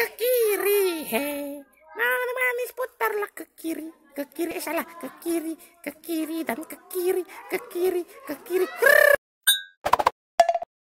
ke kiri he manis manis putarlah ke kiri ke kiri eh salah ke kiri ke kiri dan ke kiri ke kiri ke kiri